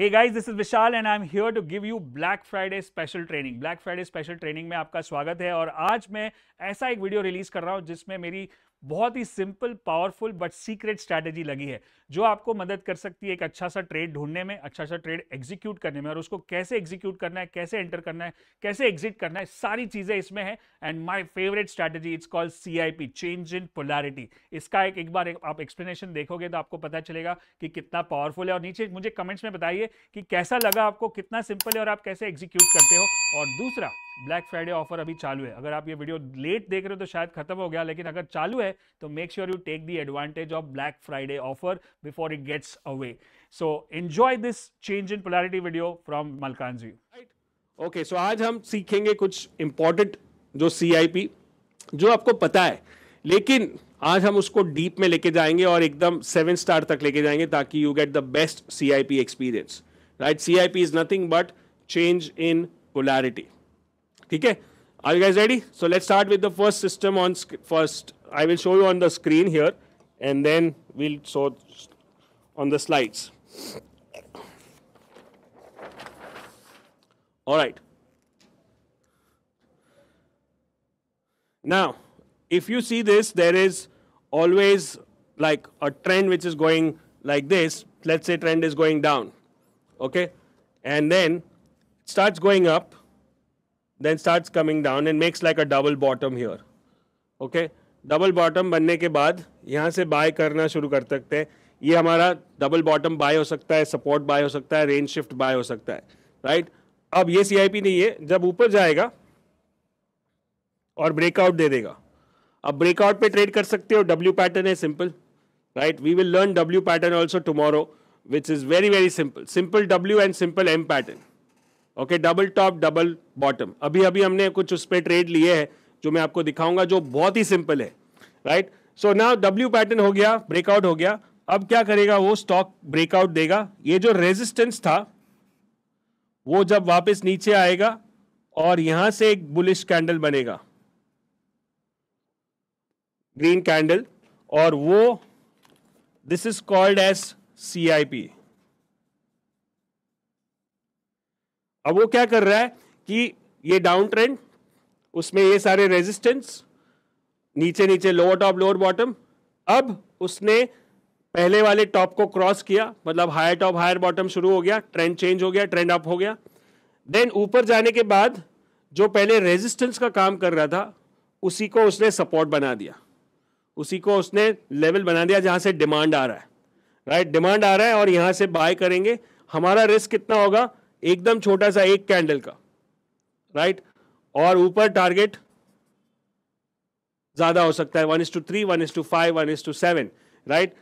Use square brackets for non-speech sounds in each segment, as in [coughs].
Hey guys, this is Vishal and I am to to you you black Friday special training black Friday special training में आपका स्वागत है और आज मैं ऐसा एक वीडियो रिलीज कर रहा हूँ जिसमें मेरी बहुत ही simple powerful but secret strategy लगी है जो आपको मदद कर सकती है एक अच्छा सा ट्रेड ढूंढने में अच्छा सा ट्रेड एग्जीक्यूट करने में और उसको कैसे एग्जीक्यूट करना है कैसे एंटर करना है कैसे एग्जिट करना है सारी चीजें इसमें है and my favourite strategy it's called CIP change in polarity इसका एक एक बार एक, आप एक्सप्लेनेशन देखोगे तो आपको पता चलेगा कि कितना पावरफुल है और नीचे मुझे कमेंट्स में बताइए कि कैसा लगा आपको कितना सिंपल है और आप कैसे एग्जीक्यूट करते हो और दूसरा ब्लैक फ्राइडे ऑफर अभी चालू है अगर आप ये वीडियो लेट देख रहे हो तो शायद खत्म हो गया लेकिन अगर चालू है तो make sure you take the advantage of black Friday offer before it gets away so enjoy this change in polarity video from Malkan ji okay so आज हम सीखेंगे कुछ इंपॉर्टेंट जो सी जो आपको पता है लेकिन आज हम उसको डीप में लेके जाएंगे और एकदम सेवन स्टार तक लेके जाएंगे ताकि you get the best C experience right C is nothing but change in polarity Okay? Are you guys ready? So let's start with the first system on first. I will show you on the screen here and then we'll show on the slides. All right. Now, if you see this, there is always like a trend which is going like this. Let's say trend is going down, okay? And then starts going up then start coming down and makes like a double bottom here okay double bottom बनने के बाद यहाँ से bye करना शुरू कर सकते हैं ये हमारा डबल बॉटम बाय हो सकता है सपोर्ट बाय हो सकता है रेंज शिफ्ट बाय हो सकता है राइट अब ये सीआईपी नहीं है जब ऊपर जाएगा और ब्रेकआउट दे देगा अब ब्रेकआउट पे ट्रेड कर सकते हो डब्ल्यू पैटर्न है simple right we will learn W pattern also tomorrow which is very very simple simple W and simple M pattern okay double top double bottom अभी अभी हमने कुछ उस पर ट्रेड लिए हैं जो मैं आपको दिखाऊंगा जो बहुत ही सिंपल है राइट सो ना डब्ल्यू पैटर्न हो गया ब्रेकआउट हो गया अब क्या करेगा वो स्टॉक ब्रेकआउट देगा ये जो रेजिस्टेंस था वो जब वापस नीचे आएगा और यहां से एक बुलिश कैंडल बनेगा ग्रीन कैंडल और वो this is called as C I P अब वो क्या कर रहा है कि ये डाउन ट्रेंड उसमें ये सारे रेजिस्टेंस नीचे नीचे लोअर टॉप लोअर बॉटम अब उसने पहले वाले टॉप को क्रॉस किया मतलब हायर टॉप हायर बॉटम शुरू हो गया ट्रेंड चेंज हो गया ट्रेंड अप हो गया देन ऊपर जाने के बाद जो पहले रेजिस्टेंस का काम कर रहा था उसी को उसने सपोर्ट बना दिया उसी को उसने लेवल बना दिया जहां से डिमांड आ रहा है राइट right? डिमांड आ रहा है और यहां से बाय करेंगे हमारा रिस्क कितना होगा एकदम छोटा सा एक कैंडल का राइट और ऊपर टारगेट ज्यादा हो सकता है one is to three one is to five one is to seven right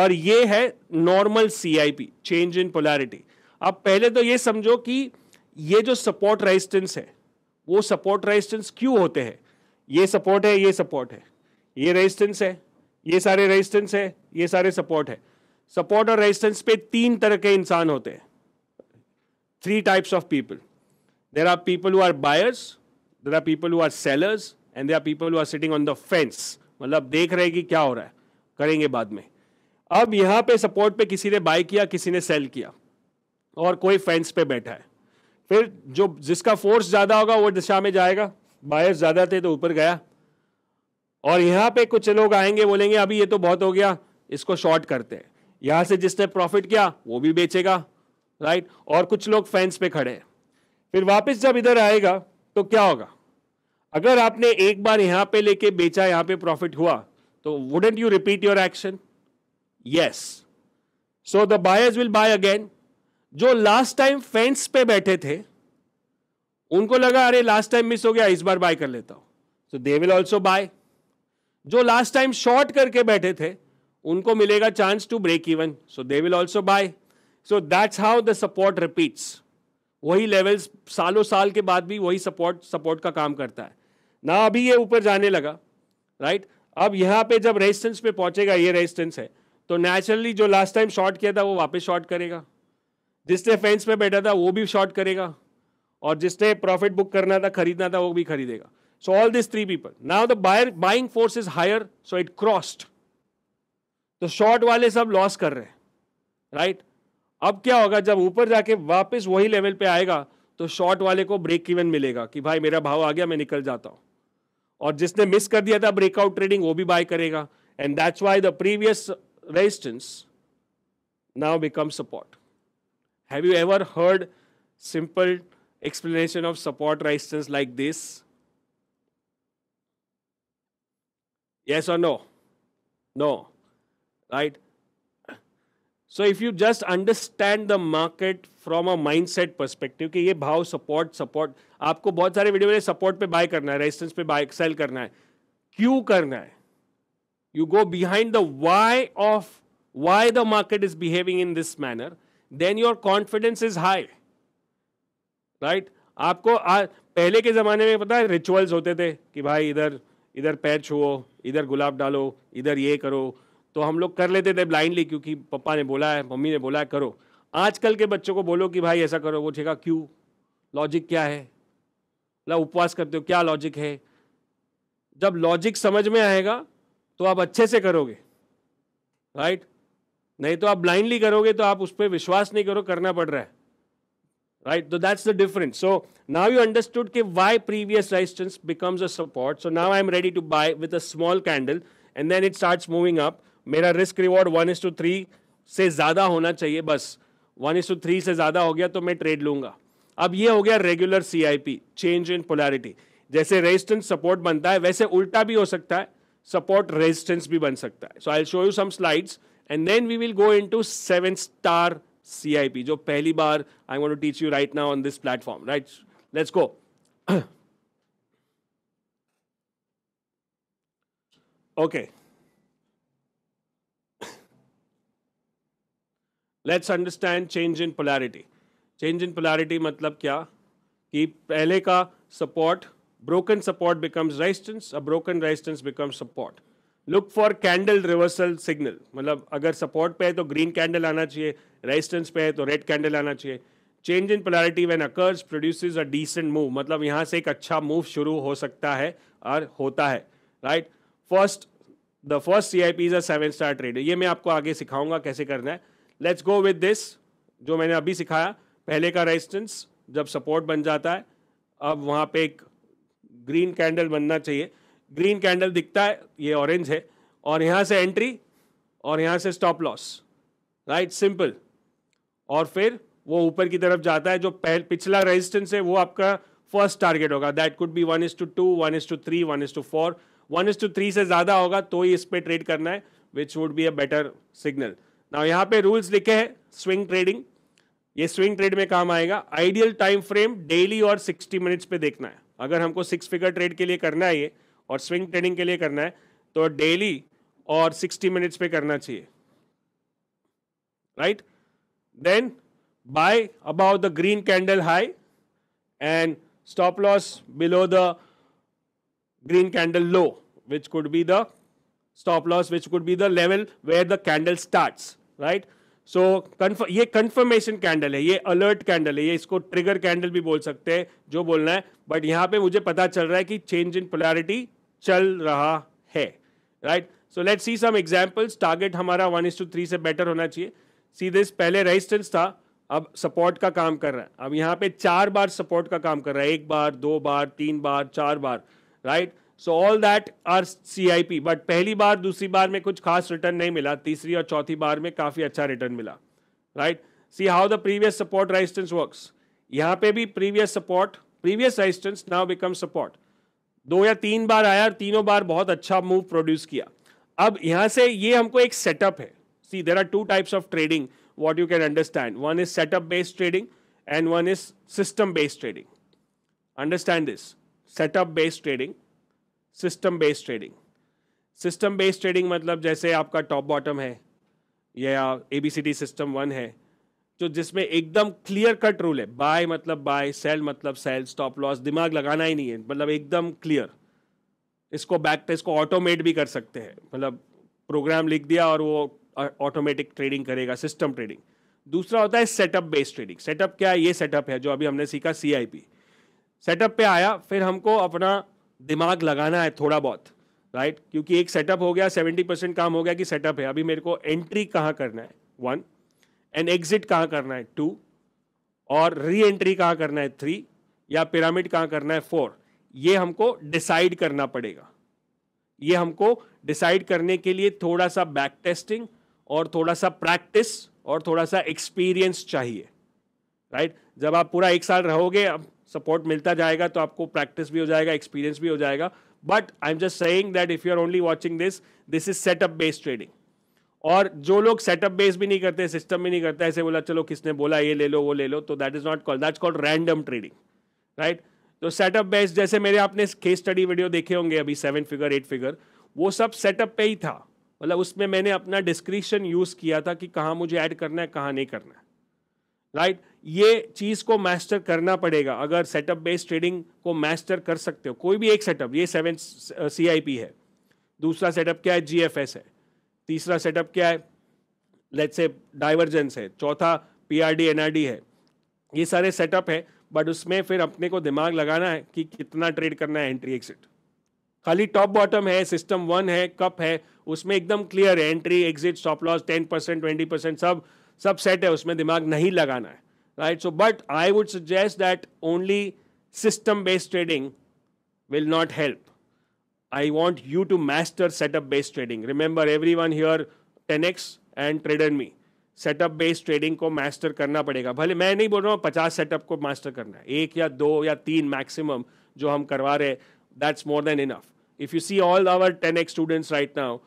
और ये है normal CIP change in polarity अब पहले तो ये समझो कि ये जो सपोर्ट रेजिस्टेंस है वो सपोर्ट रेजिस्टेंस क्यों होते हैं ये सपोर्ट है ये सपोर्ट है ये रेजिस्टेंस है ये सारे रेजिस्टेंस है ये सारे सपोर्ट है सपोर्ट और रेजिस्टेंस पे तीन तरह के इंसान होते हैं three types of people there are people who are buyers there are people who are sellers and there are people who are sitting on the fence मतलब देख रहे कि क्या हो रहा है करेंगे बाद में अब यहाँ पे सपोर्ट पे किसी ने बाय किया किसी ने सेल किया और कोई फेंस पे बैठा है फिर जो जिसका फोर्स ज़्यादा होगा वो दिशा में जाएगा बायर्स ज़्यादा थे तो ऊपर गया और यहाँ पे कुछ लोग आएंगे बोलेंगे अभी ये तो बहुत हो गया इसको शॉर्ट करते हैं यहाँ से जिसने प्रॉफिट किया वो भी बेचेगा राइट और कुछ लोग फैंस पे खड़े हैं फिर वापस जब इधर आएगा तो क्या होगा अगर आपने एक बार यहां पे लेके बेचा यहां पे प्रॉफिट हुआ तो wouldn't you repeat your action yes so the buyers will buy again जो लास्ट टाइम फेंस पे बैठे थे उनको लगा अरे लास्ट टाइम मिस हो गया इस बार बाय कर लेता हूं so they will also buy जो लास्ट टाइम शॉर्ट करके बैठे थे उनको मिलेगा chance to break even so they will also buy so that's how the support repeats वही लेवल्स सालों साल के बाद भी वही सपोर्ट सपोर्ट का काम करता है ना अभी ये ऊपर जाने लगा राइट अब यहाँ पे जब रेजिस्टेंस पे पहुंचेगा ये रेजिस्टेंस है तो नेचुरली जो लास्ट टाइम शॉर्ट किया था वो वापस शॉर्ट करेगा जिसने फेंस पे बैठा था वो भी शॉर्ट करेगा और जिसने प्रॉफिट बुक करना था खरीदना था वो भी खरीदेगा so all this three people now the buyer buying force is higher so it crossed तो शॉर्ट वाले सब लॉस कर रहे हैं राइट right? अब क्या होगा जब ऊपर जाके वापस वही लेवल पे आएगा तो शॉर्ट वाले को ब्रेक इवन मिलेगा कि भाई मेरा भाव आ गया मैं निकल जाता हूँ और जिसने मिस कर दिया था ब्रेकआउट ट्रेडिंग वो भी बाय करेगा and that's why the previous resistance now become support have you ever heard simple explanation of support resistance like this Yes or no? No. Right? So if you just understand the market from a mindset perspective कि ये भाव support support आपको बहुत सारे video में support पे bye करना है रेजिस्टेंस पे बाय सेल करना है क्यों करना है you go behind the why of why the market is behaving in this manner then your confidence is high right आपको आ, पहले के ज़माने में पता है रिचुअल्स होते थे कि भाई इधर इधर पैर छुओ इधर गुलाब डालो इधर ये करो तो हम लोग कर लेते थे ब्लाइंडली क्योंकि पापा ने बोला है मम्मी ने बोला है करो आजकल के बच्चों को बोलो कि भाई ऐसा करो वो ठेका क्यों लॉजिक क्या है ला उपवास करते हो क्या लॉजिक है जब लॉजिक समझ में आएगा तो आप अच्छे से करोगे राइट नहीं तो आप ब्लाइंडली करोगे तो आप उस पर विश्वास नहीं करो करना पड़ रहा है तो that's the difference so now you understood कि why previous resistance becomes a support so now I am ready to buy with a small candle and then it starts moving up मेरा risk reward one is to three से ज़्यादा होना चाहिए बस one is to three से ज़्यादा हो गया तो मैं ट्रेड लूँगा अब ये हो गया regular C I P change in polarity जैसे रेजिस्टेंस सपोर्ट बनता है वैसे उल्टा भी हो सकता है सपोर्ट रेजिस्टेंस भी बन सकता है so I show you some slides and then we will go into seven star C I P जो पहली बार I want to teach you right now on this platform right let's go okay let's understand change in polarity change in polarity मतलब क्या कि पहले का support broken support becomes resistance a broken resistance becomes support look for candle reversal signal मतलब अगर support पे है तो ग्रीन कैंडल आना चाहिए रेजिस्टेंस पे है तो रेड कैंडल आना चाहिए change in polarity when occurs produce a decent move मतलब यहाँ से एक अच्छा मूव शुरू हो सकता है और होता है right first the first C I P is a seven star trade ये मैं आपको आगे सिखाऊंगा कैसे करना है लेट्स गो विद दिस जो मैंने अभी सिखाया पहले का रेजिस्टेंस जब सपोर्ट बन जाता है अब वहाँ पे एक ग्रीन कैंडल बनना चाहिए ग्रीन कैंडल दिखता है ये ऑरेंज है और यहाँ से एंट्री और यहाँ से स्टॉप लॉस राइट सिंपल और फिर वो ऊपर की तरफ जाता है जो पहले पिछला रेजिस्टेंस है वो आपका फर्स्ट टारगेट होगा that could be one is to two one is to three one is to four one is to three से ज़्यादा होगा तो ही इस पर ट्रेड करना है which would be a better signal now यहां पे रूल्स लिखे हैं स्विंग ट्रेडिंग ये स्विंग ट्रेड में काम आएगा आइडियल टाइम फ्रेम डेली और 60 मिनट्स पे देखना है अगर हमको सिक्स फिगर ट्रेड के लिए करना है ये और स्विंग ट्रेडिंग के लिए करना है तो डेली और 60 मिनट्स पे करना चाहिए right then buy above the green candle high and stop loss below the green candle low which could be the stop loss which could be the level where the candle start right so confirm ये confirmation candle है ये alert candle है ये इसको trigger candle भी बोल सकते हैं जो बोलना है बट यहाँ पे मुझे पता चल रहा है कि चेंज इन पोलैरिटी चल रहा है right so let see some examples target हमारा वन इज टू थ्री से बेटर होना चाहिए सीधे पहले रेजिस्टेंस था अब सपोर्ट का काम कर रहा है अब यहाँ पे चार बार सपोर्ट का काम कर रहा है एक बार दो बार तीन बार चार बार right right? So all that are C but पहली बार दूसरी बार में कुछ खास रिटर्न नहीं मिला तीसरी और चौथी बार में काफ़ी अच्छा रिटर्न मिला right see how the previous support resistance works यहाँ पे भी previous support previous resistance now become support दो या तीन बार आया और तीनों बार बहुत अच्छा मूव प्रोड्यूस किया अब यहाँ से ये हमको एक सेटअप है see there are two types of trading what you can understand one is setup based trading and one is system based trading understand this setup based trading system based trading system based trading मतलब जैसे आपका top bottom है या A B C D system one है जो जिसमें एकदम clear cut rule है बाय मतलब बाय सेल मतलब सेल स्टॉप लॉस दिमाग लगाना ही नहीं है मतलब एकदम क्लियर इसको बैक टेस्ट इसको ऑटोमेट भी कर सकते हैं मतलब प्रोग्राम लिख दिया और वो ऑटोमेटिक ट्रेडिंग करेगा सिस्टम ट्रेडिंग दूसरा होता है सेटअप बेस्ड ट्रेडिंग सेटअप क्या है ये सेटअप है जो अभी हमने सीखा सी आई पी सेटअप पे आया फिर हमको अपना दिमाग लगाना है थोड़ा बहुत राइट right? क्योंकि एक सेटअप हो गया सेवेंटी परसेंट काम हो गया कि सेटअप है अभी मेरे को एंट्री कहाँ करना है वन एंड एग्जिट कहाँ करना है टू और री एंट्री कहाँ करना है थ्री या पिरामिड कहाँ करना है फोर ये हमको डिसाइड करना पड़ेगा ये हमको डिसाइड करने के लिए थोड़ा सा बैक टेस्टिंग और थोड़ा सा प्रैक्टिस और थोड़ा सा एक्सपीरियंस चाहिए राइट right? जब आप पूरा एक साल रहोगे अब सपोर्ट मिलता जाएगा तो आपको प्रैक्टिस भी हो जाएगा एक्सपीरियंस भी हो जाएगा but I am just saying that if you are only watching this this is setup based trading और जो लोग सेटअप बेस भी नहीं करते सिस्टम भी नहीं करते ऐसे बोला चलो किसने बोला ये ले लो वो ले लो तो that is not call that's called random trading right तो सेटअप बेस्ड जैसे मेरे आपने केस स्टडी वीडियो देखे होंगे अभी सेवन फिगर एट फिगर वो सब सेटअप पे ही था मतलब उसमें मैंने अपना डिस्क्रिप्शन यूज़ किया था कि कहाँ मुझे ऐड करना है कहाँ नहीं करना है राइट right? ये चीज़ को मास्टर करना पड़ेगा अगर सेटअप बेस्ड ट्रेडिंग को मास्टर कर सकते हो कोई भी एक सेटअप ये सेवन सी आई पी है दूसरा सेटअप क्या है जी एफ एस है तीसरा सेटअप क्या है लेट्स से डाइवर्जेंस है चौथा P R D N R D है ये सारे सेटअप है बट उसमें फिर अपने को दिमाग लगाना है कि कितना ट्रेड करना है एंट्री एक्सिट खाली टॉप बॉटम है सिस्टम वन है कप है उसमें एकदम क्लियर है entry exit stop loss ten percent twenty percent सब सब सेट है उसमें दिमाग नहीं लगाना है right so but I would suggest that only system trading will not help I want you to master setup based trading remember everyone here ten X and trader मी setup based trading को master करना पड़ेगा भले मैं नहीं बोल रहा हूँ पचास सेटअप को मास्टर करना है एक या दो या तीन मैक्सिमम जो हम करवा रहे हैं that's more than enough if you see all our ten X students right now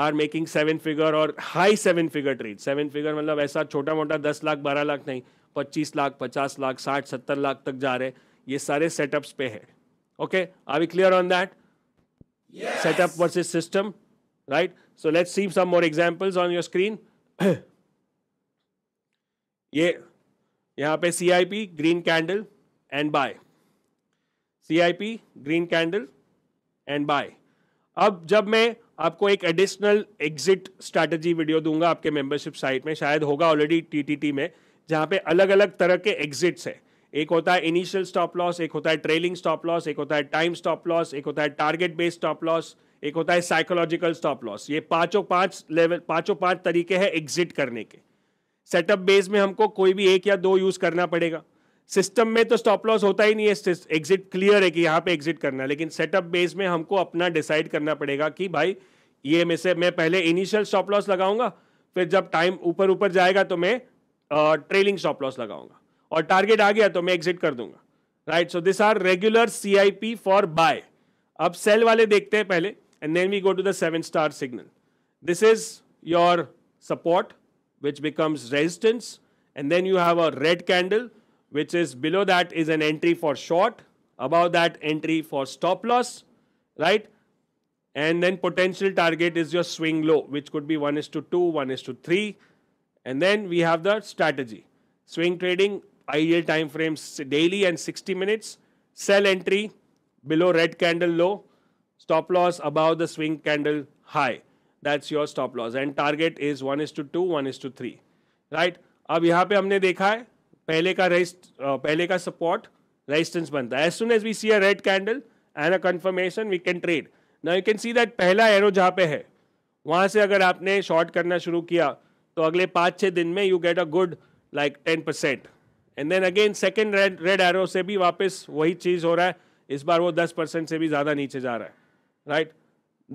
are making seven figure और high seven figure trade seven figure मतलब ऐसा छोटा मोटा दस लाख बारह लाख नहीं पच्चीस लाख पचास लाख साठ सत्तर लाख तक जा रहे ये सारे सेटअप्स पे है okay are we clear on that setup versus system right so let's see some more examples on your screen ये यहाँ पे C I P green candle and buy C I P green candle and buy अब जब मैं आपको एक additional exit strategy video दूंगा आपके मेंबरशिप साइट में शायद होगा ऑलरेडी टीटीटी में जहाँ पे अलग अलग तरह के एग्जिट्स है एक होता है इनिशियल स्टॉप लॉस एक होता है ट्रेलिंग स्टॉप लॉस एक होता है टाइम स्टॉप लॉस एक होता है टारगेट बेस्ड स्टॉप लॉस एक होता है साइकोलॉजिकल स्टॉप लॉस ये पांचों पांच लेवल पांचों पांच तरीके हैं एग्जिट करने के सेटअप बेस में हमको कोई भी एक या दो यूज करना पड़ेगा सिस्टम में तो स्टॉप लॉस होता ही नहीं है एग्जिट क्लियर है कि यहाँ पे एग्जिट करना है लेकिन सेटअप बेस में हमको अपना डिसाइड करना पड़ेगा कि भाई ये में से मैं पहले इनिशियल स्टॉप लॉस लगाऊंगा फिर जब टाइम ऊपर ऊपर जाएगा तो मैं ट्रेलिंग स्टॉप लॉस लगाऊंगा और टारगेट आ गया तो मैं एग्जिट कर दूंगा right so this are regular C I P for buy अब सेल वाले देखते हैं पहले and then we go to the seven star signal this is your support which becomes resistance and then you have a red candle which is below that is an entry for short, above that entry for stop loss, right? And then potential target is your swing low, which could be 1 is to 2, 1 is to 3. And then we have the strategy. Swing trading, ideal time frames daily and 60 minutes. Sell entry below red candle low, stop loss above the swing candle high. That's your stop loss. And target is 1 is to 2, 1 is to 3. right? Now we पे हमने देखा पहले का rest पहले का support resistance बनता है as soon as we see a red candle and a confirmation we can trade ना यू कैन सी दैट पहला एरो जहाँ पे है वहाँ से अगर आपने शॉर्ट करना शुरू किया तो अगले पाँच छः दिन में you get a good like ten percent and then again second red red arrow से भी वापस वही चीज़ हो रहा है इस बार वो दस परसेंट से भी ज़्यादा नीचे जा रहा है right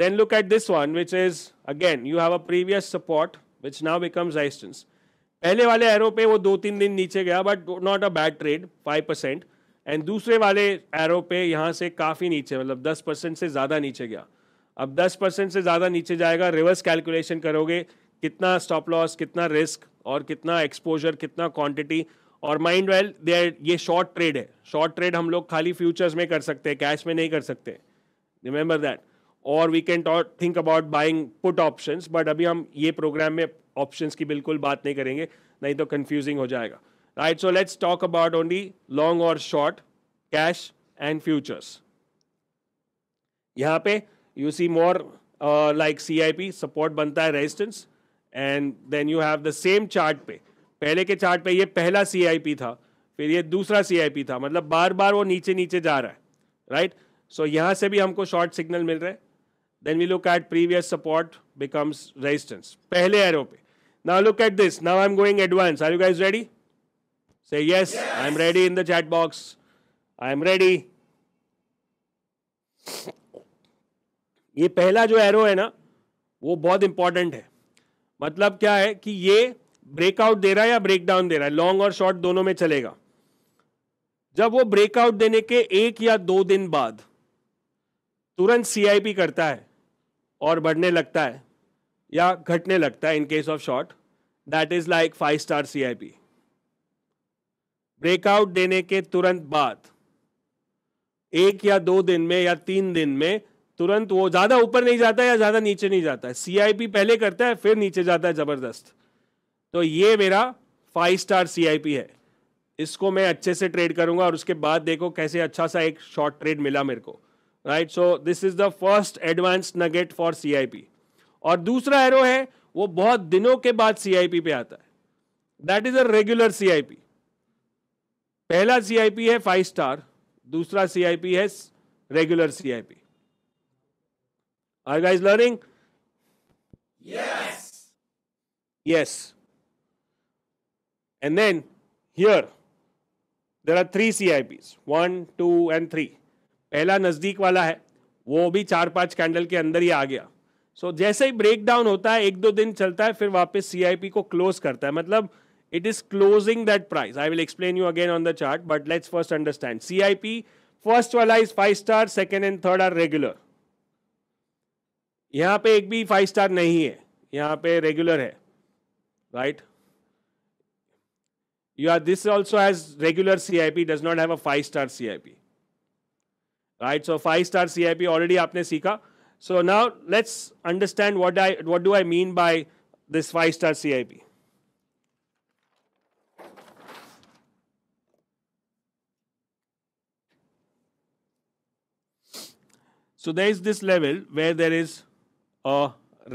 then look at this one which is again you have a previous support which now becomes resistance पहले वाले एरो पे वो दो तीन दिन नीचे गया but not a bad trade five percent and दूसरे वाले एरो पे यहाँ से काफ़ी नीचे मतलब दस परसेंट से ज़्यादा नीचे गया अब दस परसेंट से ज़्यादा नीचे जाएगा रिवर्स कैलकुलेशन करोगे कितना स्टॉप लॉस कितना रिस्क और कितना एक्सपोजर कितना क्वांटिटी और माइंड वेल देर ये शॉर्ट ट्रेड है शॉर्ट ट्रेड हम लोग खाली फ्यूचर्स में कर सकते हैं कैश में नहीं कर सकते रिमेंबर दैट और we can taught think about buying put options but अभी हम ये प्रोग्राम में ऑप्शंस की बिल्कुल बात नहीं करेंगे नहीं तो कंफ्यूजिंग हो जाएगा right so let's talk about only long और शॉर्ट कैश एंड फ्यूचर्स यहाँ पे you see more like C I P support बनता है resistance and then you have the same chart पे पहले के चार्ट पे ये पहला सी आई पी था फिर ये दूसरा सी आई पी था मतलब बार बार वो नीचे नीचे जा रहा है राइट right? सो so, यहाँ से भी हमको शॉर्ट सिग्नल मिल रहा है then we look at previous support becomes resistance पहले एरो पे Now look at this. Now I'm going advanced. Are you guys ready? Say yes. yes. I'm ready in the chat box. I'm ready. ये पहला जो arrow है ना वो बहुत important है मतलब क्या है कि ये ब्रेकआउट दे रहा है या ब्रेकडाउन दे रहा है लॉन्ग और शॉर्ट दोनों में चलेगा जब वो ब्रेकआउट देने के एक या दो दिन बाद तुरंत सीआईपी करता है और बढ़ने लगता है या घटने लगता है in case of short that is like five star CIP breakout देने के तुरंत बाद एक या दो दिन में या तीन दिन में तुरंत वो ज़्यादा ऊपर नहीं जाता है या ज़्यादा नीचे नहीं जाता है सीआईपी पहले करता है फिर नीचे जाता है ज़बरदस्त तो ये मेरा फाइव स्टार सीआईपी है इसको मैं अच्छे से ट्रेड करूंगा और उसके बाद देखो कैसे अच्छा सा एक शॉर्ट ट्रेड मिला मेरे को right so this is the first advance nugget for CIP और दूसरा एरो है वो बहुत दिनों के बाद सीआईपी पे आता है that is a regular CIP पहला सीआईपी है फाइव स्टार दूसरा सीआईपी है regular CIP are guys learning yes and then here there are three C I P one two and three पहला नजदीक वाला है वो भी चार पांच कैंडल के अंदर ही आ गया सो so, जैसे ही ब्रेक डाउन होता है एक दो दिन चलता है फिर वापस सीआईपी को क्लोज करता है मतलब it is closing that price I will explain you again on the chart but let's first understand CIP first वाला is five star second and third are regular यहां पे एक भी फाइव स्टार नहीं है यहां पे रेगुलर है right you are this also has regular C I P does not have a five star C I P right so five star C I P already आपने सीखा So now let's understand what I what do I mean by this five star CIP. So there is this level where there is a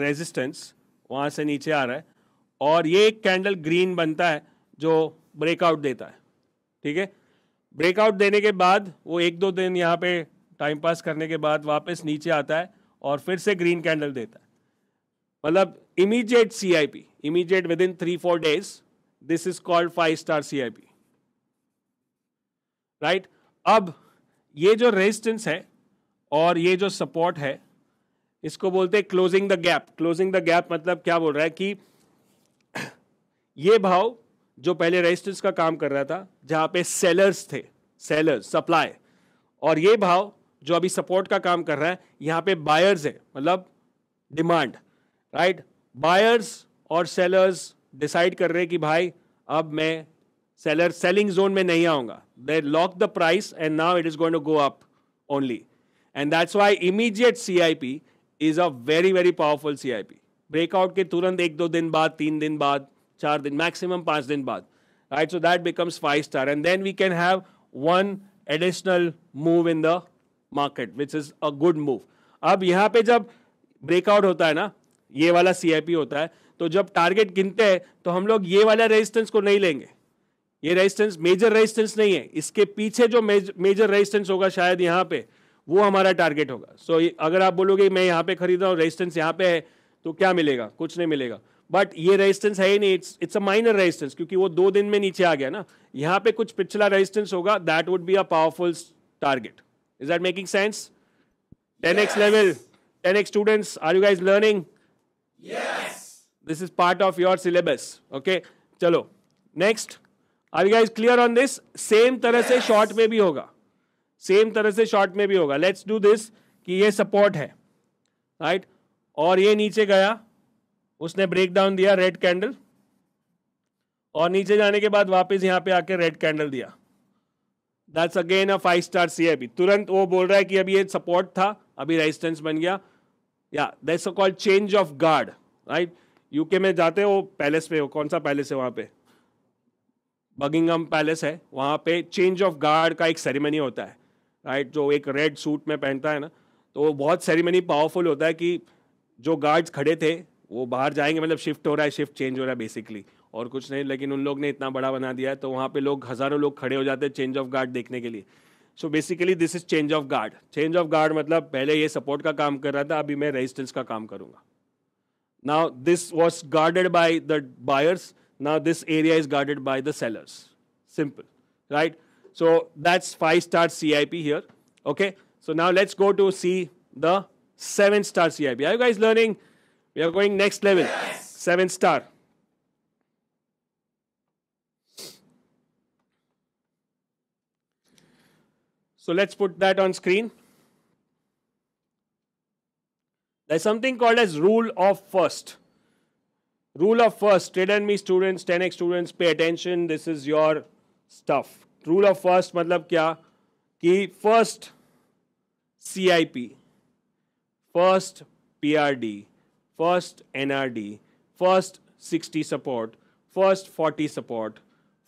resistance वहाँ से नीचे आ रहा है और ये एक कैंडल ग्रीन बनता है जो ब्रेकआउट देता है ठीक है ब्रेकआउट देने के बाद वो एक दो दिन यहाँ पे टाइम पास करने के बाद वापस नीचे आता है और फिर से ग्रीन कैंडल देता है मतलब immediate C I P immediate within three four days this is called five star C I P right अब ये जो रेजिस्टेंस है और ये जो सपोर्ट है इसको बोलते हैं closing the gap closing the gap मतलब क्या बोल रहा है कि [coughs] ये भाव जो पहले रेजिस्टेंस का काम कर रहा था जहां पे सेलर्स थे सेलर्स सप्लाई और ये भाव जो अभी सपोर्ट का काम कर रहा है यहाँ पे बायर्स है मतलब डिमांड राइट बायर्स और सेलर्स डिसाइड कर रहे हैं कि भाई अब मैं सेलर सेलिंग जोन में नहीं आऊँगा they lock the price and now it is going to go up only and that's why immediate C I P is a very very powerful C I P breakout के तुरंत एक दो दिन बाद तीन दिन बाद चार दिन मैक्सिमम पाँच दिन बाद right so that becomes five star and then we can have one additional move in the market which is a good move अब यहाँ पे जब ब्रेकआउट होता है ना ये वाला सी होता है तो जब टारगेट गिनते हैं तो हम लोग ये वाला रेजिस्टेंस को नहीं लेंगे ये रेजिस्टेंस मेजर रेजिस्टेंस नहीं है इसके पीछे जो मेजर रेजिस्टेंस होगा शायद यहाँ पे वो हमारा टारगेट होगा सो so, अगर आप बोलोगे मैं यहाँ पे खरीद रहा हूँ रेजिस्टेंस यहाँ पे है तो क्या मिलेगा कुछ नहीं मिलेगा बट ये रेजिस्टेंस है ही नहीं it's it's a minor resistance क्योंकि वो दो दिन में नीचे आ गया ना यहाँ पे कुछ पिछला रेजिस्टेंस होगा that would be a powerful target Is that making sense? 10x yes. level, 10x students, are you guys learning? Yes. This is part of your syllabus. Okay. Chalo. Next. Are you guys clear on this same तरह से short में भी होगा same तरह से short में भी होगा लेट्स डू दिस कि ये सपोर्ट है राइट right? और ये नीचे गया उसने ब्रेक डाउन दिया रेड कैंडल और नीचे जाने के बाद वापस यहाँ पे आके रेड कैंडल दिया that's again a five star C अभी तुरंत वो बोल रहा है कि अभी ये सपोर्ट था अभी रेजिस्टेंस बन गया या that's a called change of guard right UK में जाते हो पैलेस पे हो कौन सा पैलेस है वहाँ पे बगिंगम पैलेस है वहाँ पे चेंज ऑफ गार्ड का एक सेरेमनी होता है राइट right? जो एक रेड सूट में पहनता है ना तो वो बहुत सेरेमनी पावरफुल होता है कि जो गार्ड्स खड़े थे वो बाहर जाएंगे मतलब शिफ्ट हो रहा है शिफ्ट चेंज हो रहा है बेसिकली और कुछ नहीं लेकिन उन लोग ने इतना बड़ा बना दिया है तो वहाँ पे लोग हज़ारों लोग खड़े हो जाते हैं चेंज ऑफ गार्ड देखने के लिए so basically this is change of guard change of guard मतलब पहले ये सपोर्ट का काम कर रहा था अभी मैं रेजिस्टेंस का काम करूंगा now this was guarded by the buyers now this area is guarded by the sellers simple right so that's five star C I P here okay so now let's go to see the seven star C I P I guys learning we are going next level seven star So let's put that on screen. There's something called as rule of first. Rule of first, trade and me students, 10x students, pay attention, this is your stuff. Rule of first मतलब क्या कि first CIP, first PRD, first NRD, first 60 support, first 40 support,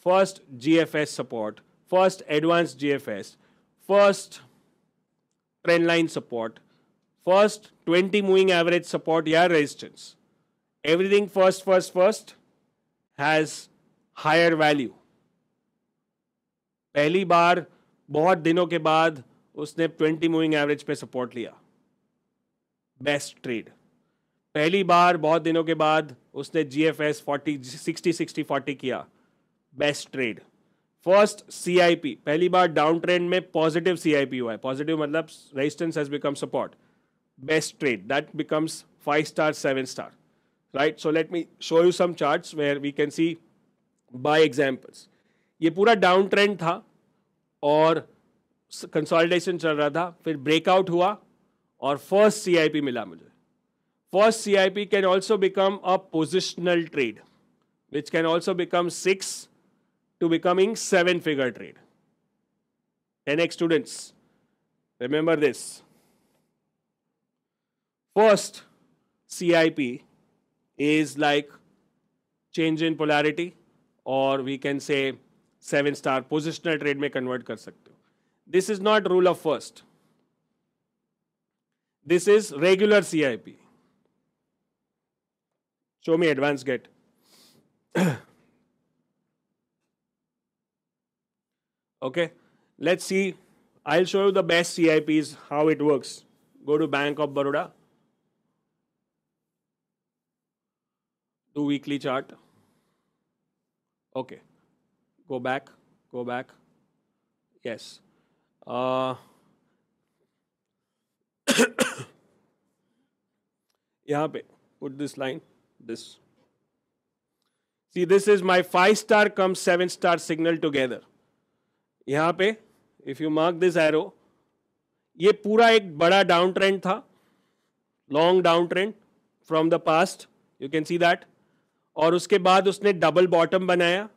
first GFS support, first advanced GFS, first trend line support, first 20 moving average support yeah resistance. Everything first, first, first has higher value. पहली बार बहुत दिनों के बाद उसने 20 moving average पे support लिया best trade पहली बार बहुत दिनों के बाद उसने G F S forty sixty sixty forty किया बेस्ट ट्रेड फर्स्ट सीआईपी पहली बार डाउन ट्रेंड में पॉजिटिव सीआईपी हुआ है पॉजिटिव मतलब resistance has become support best trade that becomes five star seven star right so let me show you some charts where we can see by examples ये पूरा down trend था और consolidation चल रहा था फिर ब्रेकआउट हुआ और फर्स्ट सी मिला मुझे first P can also become a positional trade which can also become six to becoming seven figure trade 10x students remember this first cip is like change in polarity or we can say seven star positional trade में convert kar sakte हो this is not rule of first this is regular CIP show me advance get Okay, let's see. I'll show you the best CIPs, how it works. Go to Bank of Baroda. Do weekly chart. Okay. Go back. Go back. Yes. Uh, यहाँ पे put this line this see this is my five star comes seven star signal together यहाँ पे if you mark this arrow ये पूरा एक बड़ा down trend था long down trend from the past you can see that और उसके बाद उसने डबल बॉटम बनाया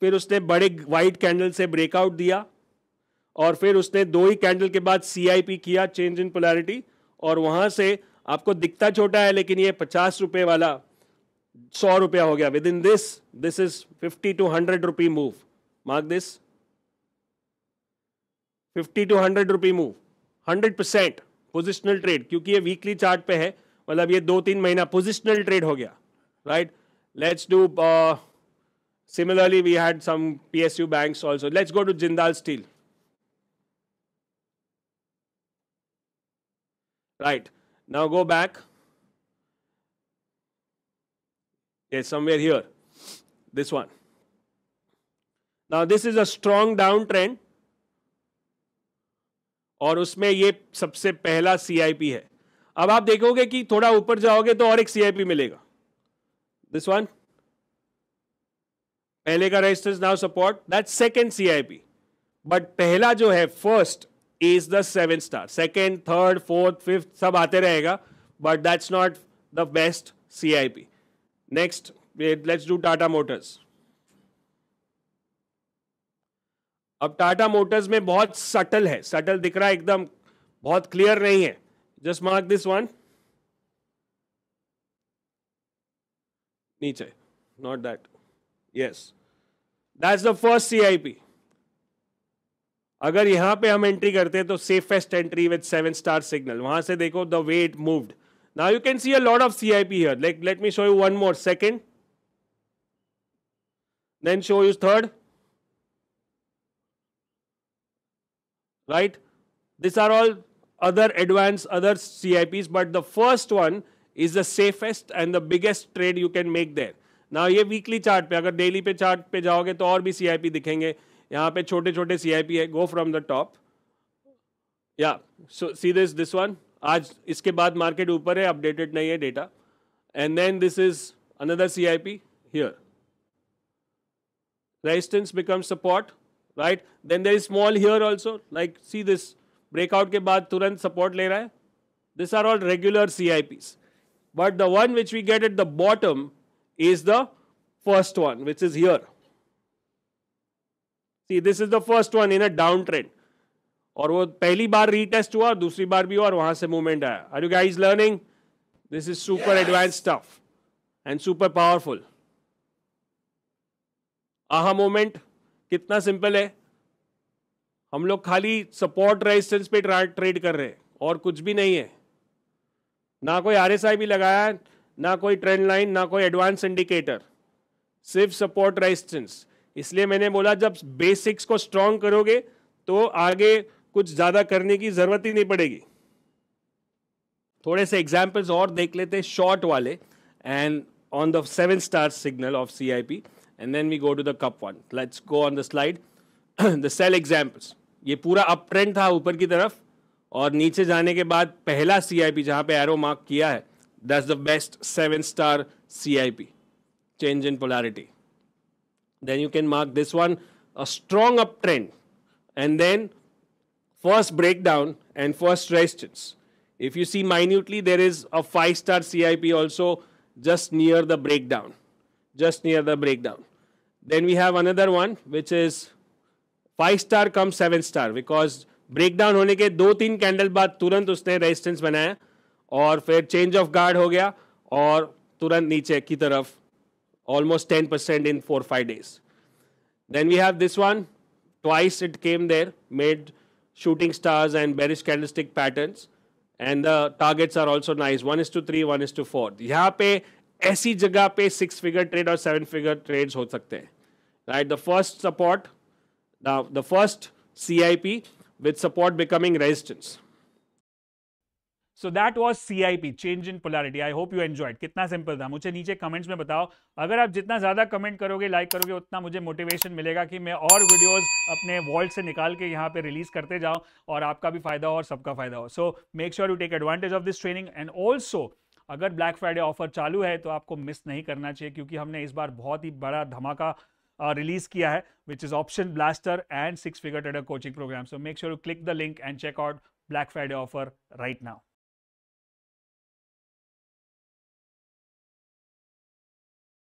फिर उसने बड़े वाइट कैंडल से ब्रेकआउट दिया और फिर उसने दो ही कैंडल के बाद सी किया चेंज इन पोलैरिटी और वहाँ से आपको दिखता छोटा है लेकिन ये पचास रुपये वाला सौ रुपया हो गया within this this is fifty to hundred rupee move mark this fifty to hundred rupee move hundred percent positional trade क्योंकि ये वीकली चार्ट पे है मतलब ये दो तीन महीना पोजिशनल ट्रेड हो गया right let's do similarly we had some U bank also let's go to Jindal steel right now go back somewhere here this one now this is a a down trend और उसमें ये सबसे पहला CIP है अब आप देखोगे कि थोड़ा ऊपर जाओगे तो और एक सीआईपी मिलेगा दिस वन पहले का resistance now support that second CIP but पहला जो है first is the seven star second third fourth fifth सब आते रहेगा but that's not the best CIP next let's do Tata motors अब टाटा मोटर्स में बहुत सटल है सटल दिख रहा है एकदम बहुत क्लियर नहीं है जस्ट मार्क दिस वन नीचे not that yes that's the first CIP अगर यहां पे हम एंट्री करते हैं तो safest entry with seven star signal वहां से देखो the way it moved now you can see a lot of CIP here like let me show you one more second then show you third right? These are all other advanced, other CIPs, but the first one is the safest and the biggest trade you can make there. ना ये weekly chart पे अगर daily पे chart पे जाओगे तो और भी सीआईपी दिखेंगे यहाँ पे छोटे छोटे सीआईपी है गो फ्रॉम द टॉप या so see this this one आज इसके बाद मार्केट ऊपर है अपडेटेड नहीं है data and then this is another CIP here resistance become support right then there is small here also like see this breakout के बाद तुरंत सपोर्ट ले रहा है this are all regular C I Ps but the one which we get at the bottom is the first one which is here C this is the first one in a down trend और वो पहली बार retest हुआ और दूसरी बार भी हुआ और वहां से मूवमेंट आया are you guys learning this is super advance stuff and super powerful aha moment कितना सिंपल है हम लोग खाली सपोर्ट रेजिस्टेंस पे ट्रेड कर रहे हैं और कुछ भी नहीं है ना कोई आर भी लगाया ना कोई ट्रेंड लाइन ना कोई एडवांस इंडिकेटर सिर्फ सपोर्ट रेजिस्टेंस इसलिए मैंने बोला जब बेसिक्स को स्ट्रॉन्ग करोगे तो आगे कुछ ज़्यादा करने की ज़रूरत ही नहीं पड़ेगी थोड़े से एग्जाम्पल्स और देख लेते शॉर्ट वाले and on the seven star signal of C I P and then we go to the cup one. Let's go on the slide. [clears throat] the cell examples. ये पूरा अप ट्रेंड था ऊपर की तरफ और नीचे जाने के बाद पहला CIP आई पी जहाँ पे एरो मार्क किया है that's the best seven star C I P change in polarity then you can mark this one a strong up trend first breakdown and first resistance. If you see minutely, there is a five star CIP also just near the breakdown, just near the breakdown. Then we have another one which is five star cum seven star because break down होने के दो तीन candle बाद तुरंत उसने resistance बनाया और फिर चेंज ऑफ गार्ड हो गया और तुरंत नीचे की तरफ almost ten percent in four five days then we have this one twice it came there made shooting stars and bearish candlestick patterns and the targets are also nice 1 is to 3 1 is to 4 यहाँ पे ऐसी जगह पे six figure trade और seven figure trades हो सकते हैं right? The first support, the, the first CIP with support becoming resistance. So that was C I P change in hope I hope you enjoyed कितना सिंपल था मुझे नीचे comments में बताओ अगर आप जितना ज़्यादा कमेंट करोगे लाइक करोगे उतना मुझे मोटिवेशन मिलेगा कि मैं और वीडियोस अपने वॉल्ट से निकाल के यहाँ पे रिलीज़ करते जाऊँ और आपका भी फायदा हो और सबका फायदा हो so make sure you take advantage of this training and also अगर ब्लैक फ्राइडे ऑफर चालू है तो आपको मिस नहीं करना चाहिए क्योंकि हमने इस बार बहुत ही बड़ा धमाका Uh, release kiya which is Option Blaster and Six Figure Trader Coaching Program. So make sure you click the link and check out Black Friday offer right now.